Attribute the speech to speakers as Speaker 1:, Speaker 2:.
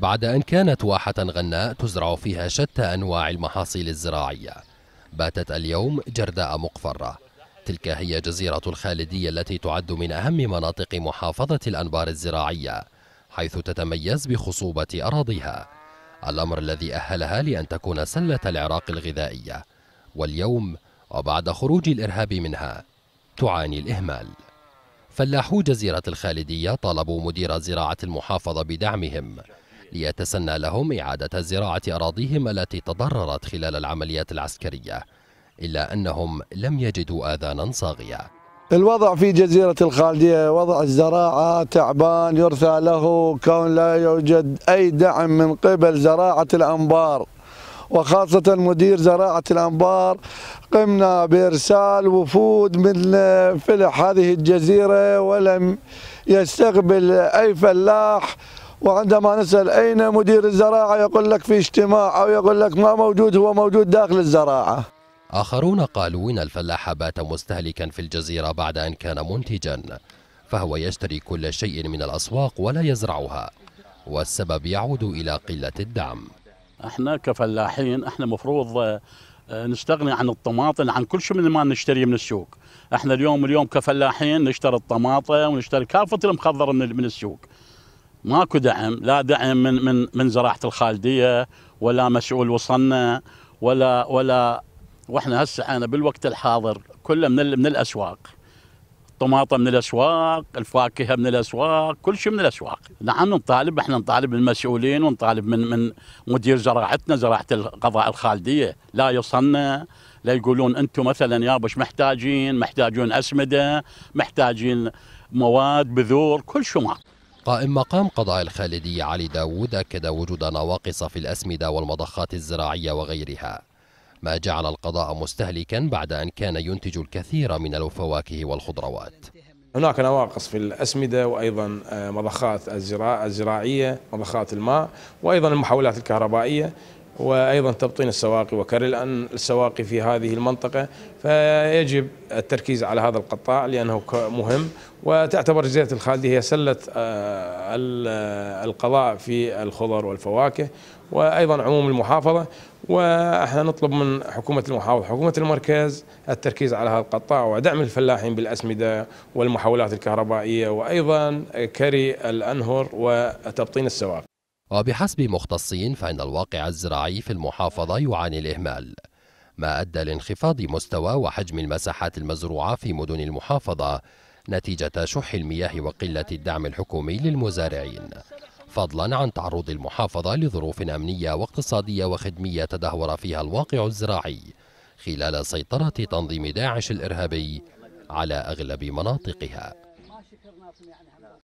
Speaker 1: بعد أن كانت واحة غناء تزرع فيها شتى أنواع المحاصيل الزراعية باتت اليوم جرداء مقفرة تلك هي جزيرة الخالدية التي تعد من أهم مناطق محافظة الأنبار الزراعية حيث تتميز بخصوبة أراضيها الأمر الذي أهلها لأن تكون سلة العراق الغذائية واليوم وبعد خروج الإرهاب منها تعاني الإهمال فلاحو جزيرة الخالدية طالبوا مدير زراعة المحافظة بدعمهم ليتسنى لهم إعادة زراعة أراضيهم التي تضررت خلال العمليات العسكرية إلا أنهم لم يجدوا آذانا صاغية
Speaker 2: الوضع في جزيرة الخالدية وضع الزراعة تعبان يرثى له كون لا يوجد أي دعم من قبل زراعة الأنبار وخاصة مدير زراعة الأنبار قمنا بإرسال وفود من فلح هذه الجزيرة ولم يستقبل أي فلاح وعندما نسأل أين مدير الزراعة يقول لك في اجتماع أو يقول لك ما موجود هو موجود داخل الزراعة
Speaker 1: آخرون قالوا إن الفلاح بات مستهلكا في الجزيرة بعد أن كان منتجا فهو يشتري كل شيء من الأسواق ولا يزرعها والسبب يعود إلى قلة الدعم احنا كفلاحين
Speaker 3: احنا مفروض آه، نستغني عن الطماطم عن كل شيء من ما نشتريه من السوق احنا اليوم اليوم كفلاحين نشتري الطماطم ونشتري كافه المخضر من, من السوق ماكو دعم لا دعم من من من زراعه الخالديه ولا مسؤول وصلنا ولا ولا واحنا هسه انا بالوقت الحاضر كله من من الاسواق الطماطم من الاسواق، الفاكهه من الاسواق، كل شيء من الاسواق، نعم نطالب احنا نطالب من المسؤولين ونطالب من من مدير زراعتنا زراعه القضاء الخالديه، لا يوصلنا لا يقولون انتم مثلا يا بش محتاجين، محتاجون اسمده، محتاجين مواد بذور، كل شيء ماكو.
Speaker 1: قائم مقام قضاء الخالدي علي داوود أكد وجود نواقص في الأسمدة والمضخات الزراعية وغيرها ما جعل القضاء مستهلكا بعد أن كان ينتج الكثير من
Speaker 4: الفواكه والخضروات هناك نواقص في الأسمدة وأيضا آه، مضخات الزراعية مضخات الماء وأيضا المحولات الكهربائية وأيضا تبطين السواقي وكرل السواقي في هذه المنطقة فيجب التركيز على هذا القطاع لأنه مهم وتعتبر جزيرة الخالدي هي سلة آه، القضاء في الخضر والفواكه وأيضا عموم المحافظة واحنا نطلب من حكومه المحافظه حكومه المركز التركيز على هذا القطاع ودعم الفلاحين بالاسمده والمحولات الكهربائيه وايضا كري الانهر وتبطين السواقي
Speaker 1: وبحسب مختصين فإن الواقع الزراعي في المحافظة يعاني الإهمال ما أدى لانخفاض مستوى وحجم المساحات المزروعة في مدن المحافظة نتيجة شح المياه وقلة الدعم الحكومي للمزارعين فضلا عن تعرض المحافظة لظروف أمنية واقتصادية وخدمية تدهور فيها الواقع الزراعي خلال سيطرة تنظيم داعش الإرهابي على أغلب مناطقها